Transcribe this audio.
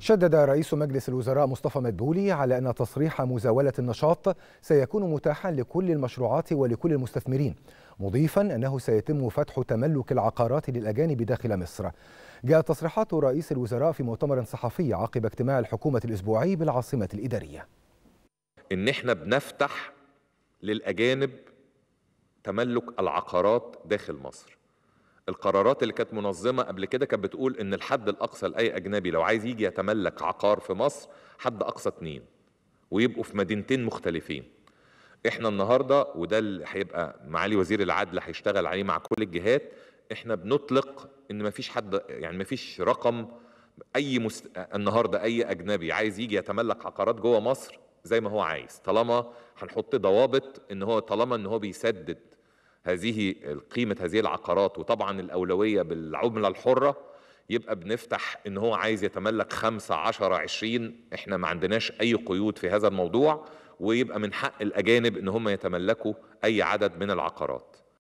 شدد رئيس مجلس الوزراء مصطفى مدبولي على أن تصريح مزاولة النشاط سيكون متاحا لكل المشروعات ولكل المستثمرين مضيفا أنه سيتم فتح تملك العقارات للأجانب داخل مصر جاءت تصريحات رئيس الوزراء في مؤتمر صحفي عقب اجتماع الحكومة الأسبوعي بالعاصمة الإدارية إن إحنا بنفتح للأجانب تملك العقارات داخل مصر القرارات اللي كانت منظمه قبل كده كانت بتقول ان الحد الاقصى لاي اجنبي لو عايز يجي يتملك عقار في مصر حد اقصى اتنين ويبقوا في مدينتين مختلفين احنا النهارده وده اللي هيبقى معالي وزير العدل هيشتغل عليه مع كل الجهات احنا بنطلق ان مفيش حد يعني مفيش رقم اي مست... النهارده اي اجنبي عايز يجي يتملك عقارات جوه مصر زي ما هو عايز طالما هنحط ضوابط ان هو طالما ان هو بيسدد هذه قيمة هذه العقارات وطبعا الأولوية بالعملة الحرة يبقى بنفتح ان هو عايز يتملك خمسة عشرة عشرين احنا ما عندناش اي قيود في هذا الموضوع ويبقى من حق الاجانب ان هم يتملكوا اي عدد من العقارات